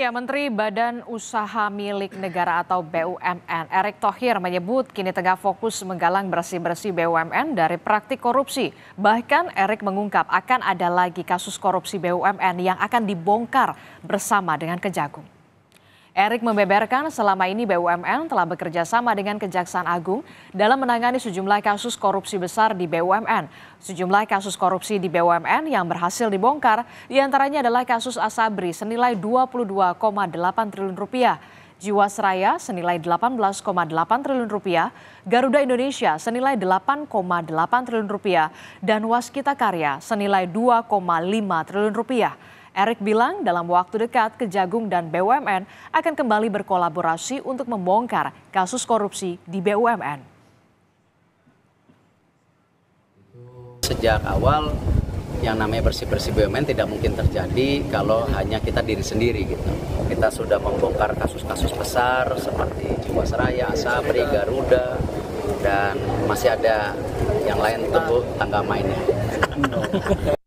Ya, Menteri Badan Usaha Milik Negara atau BUMN Erick Thohir menyebut kini tengah fokus menggalang bersih-bersih BUMN dari praktik korupsi. Bahkan Erick mengungkap akan ada lagi kasus korupsi BUMN yang akan dibongkar bersama dengan Kejagung. Erik membeberkan selama ini BUMN telah bekerja sama dengan Kejaksaan Agung dalam menangani sejumlah kasus korupsi besar di BUMN. Sejumlah kasus korupsi di BUMN yang berhasil dibongkar diantaranya adalah kasus Asabri senilai 22,8 triliun rupiah. Jiwasraya senilai 18,8 triliun rupiah, Garuda Indonesia senilai 8,8 triliun rupiah, dan Waskita Karya senilai 2,5 triliun rupiah. Erick bilang dalam waktu dekat Kejagung dan BUMN akan kembali berkolaborasi untuk membongkar kasus korupsi di BUMN. Sejak awal yang namanya bersih-bersih BUMN tidak mungkin terjadi kalau hanya kita diri sendiri gitu. Kita sudah membongkar kasus-kasus besar seperti Jiwasraya, Asabri, Garuda, dan masih ada yang lain tentu tangga mainnya.